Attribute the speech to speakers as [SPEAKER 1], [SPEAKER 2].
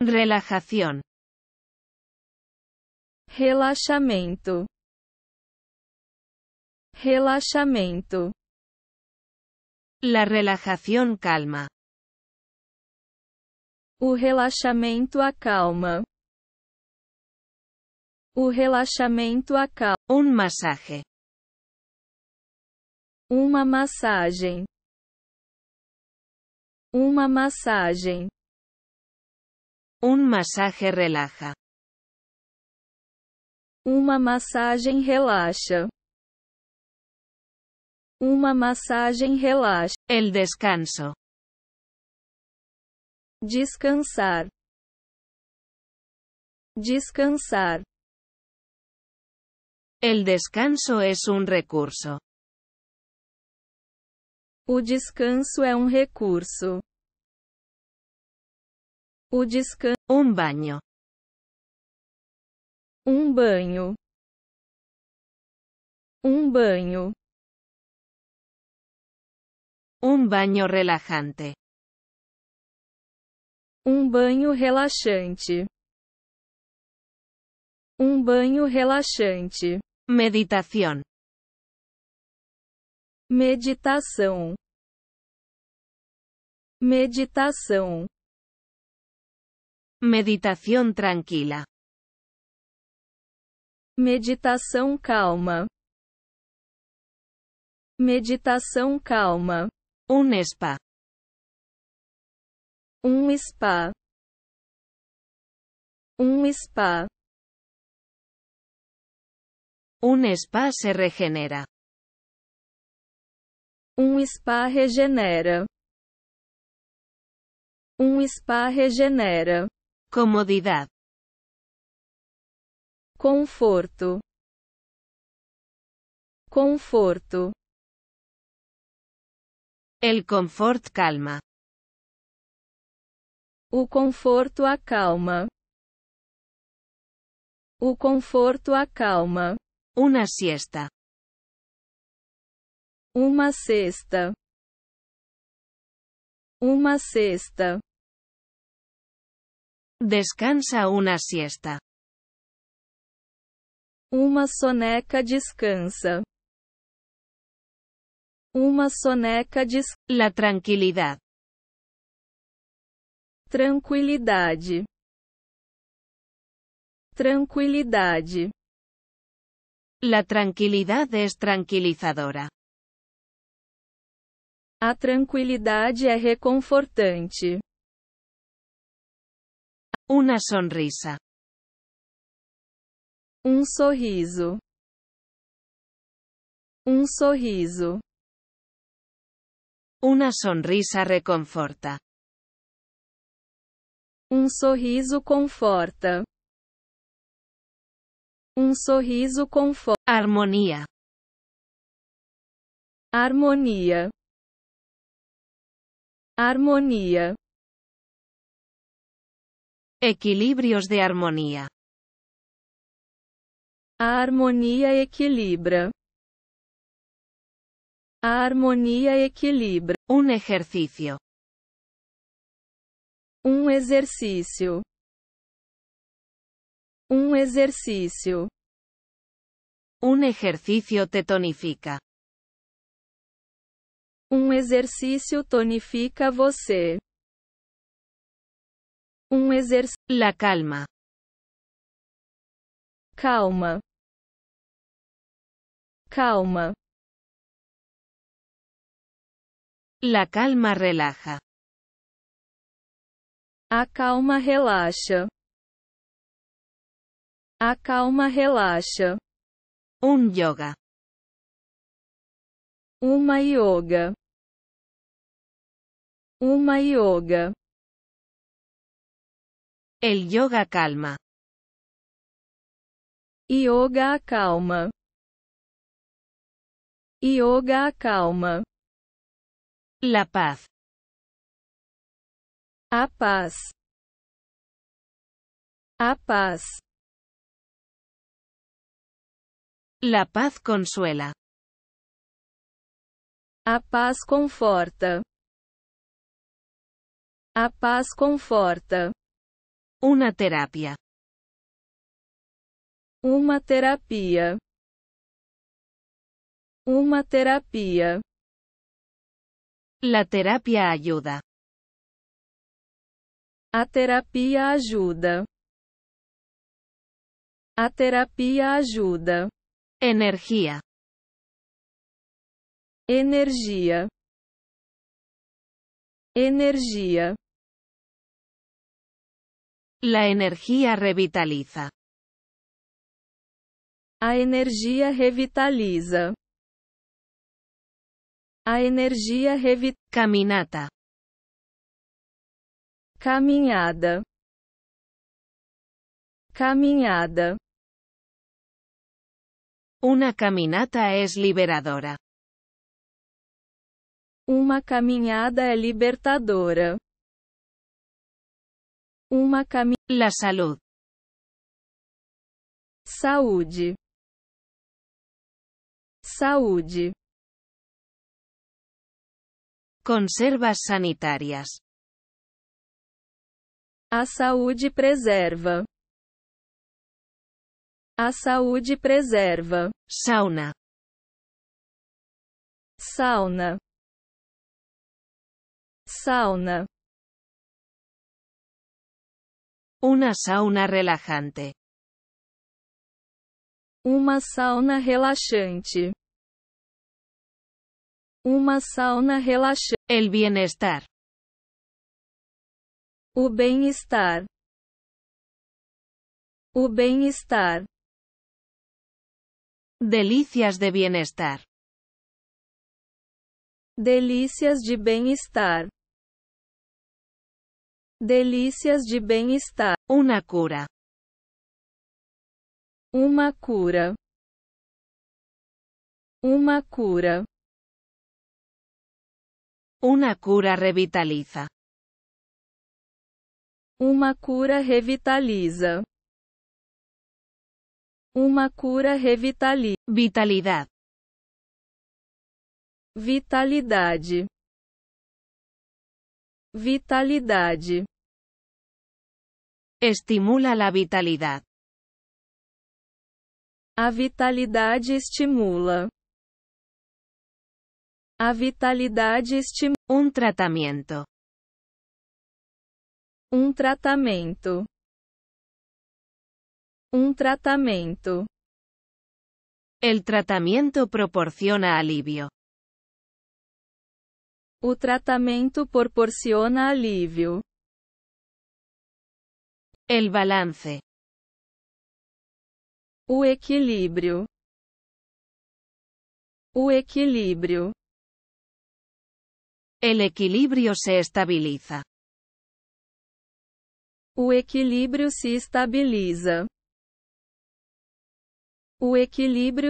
[SPEAKER 1] Relajación. Relaxamento. Relaxamento. La relajación calma. O relaxamento acalma. O relaxamento acalma. Um massagem. Uma massagem. Uma massagem um masaje relaxa Uma massagem relaxa. Uma massagem relaxa. El descanso. Descansar. Descansar. El descanso é um recurso. O descanso é um recurso. O descanso. Um banho. Um banho. Um banho. Um banho relaxante. Um banho relaxante. Um banho relaxante. Meditação. Meditação. Meditação. Meditación tranquila. Meditação calma. Meditação calma. Um spa. Um spa. Um spa. Um spa se regenera. Um spa regenera. Um spa regenera. Comodidade. Conforto. Conforto. El confort calma. O conforto acalma. O conforto acalma. Uma siesta. Uma cesta. Uma cesta. Descansa uma siesta. Uma soneca descansa. Uma soneca des... La tranquilidade. Tranquilidade. Tranquilidade. La tranquilidade é tranquilizadora. A tranquilidade é reconfortante. Una sonrisa. Um sorriso. Um sorriso. Una sonrisa reconforta. Um sorriso conforta. Um sorriso conforta. Harmonia. Harmonia. Harmonia. Equilibrios de armonía A armonía equilibra. A armonía equilibra. Un ejercicio. Un ejercicio Un ejercicio. Un ejercicio te tonifica. Un ejercicio tonifica você. Um exerce la calma. Calma. Calma. La calma relaja. A calma relaxa. A calma relaxa. Um yoga. Uma yoga. Uma yoga. El yoga calma. Yoga calma. Yoga calma. La paz. A paz. A paz. La paz consuela. A paz conforta. A paz conforta. uma terapia. Uma terapia. Uma terapia. La terapia ajuda. A terapia ajuda. A terapia ajuda. Energia. Energia. Energia. La energia revitaliza. A energia revitaliza. A energia revitaliza. Caminata. Caminhada. Caminhada. Uma caminata é liberadora. Uma caminhada é libertadora. Uma cami... La salud. Saúde. Saúde. Conservas sanitárias. A saúde preserva. A saúde preserva. Sauna. Sauna. Sauna. Una sauna relajante. una sauna relaxante. una sauna relajante El bienestar. O bienestar estar O estar Delicias de bienestar. delicias de bienestar Delícias de bem-estar. Uma cura. Uma cura. Uma cura. Uma cura revitaliza. Uma cura revitaliza. Uma cura revitaliza. Vitalidade. Vitalidade. Vitalidade. Estimula a vitalidade. A vitalidade estimula. A vitalidade estimula. Um tratamento. Um tratamento. Um tratamento. El tratamento proporciona alivio. O tratamento proporciona alívio. El balance. O equilíbrio. O equilíbrio. El equilíbrio se estabiliza. O equilíbrio se estabiliza. O equilíbrio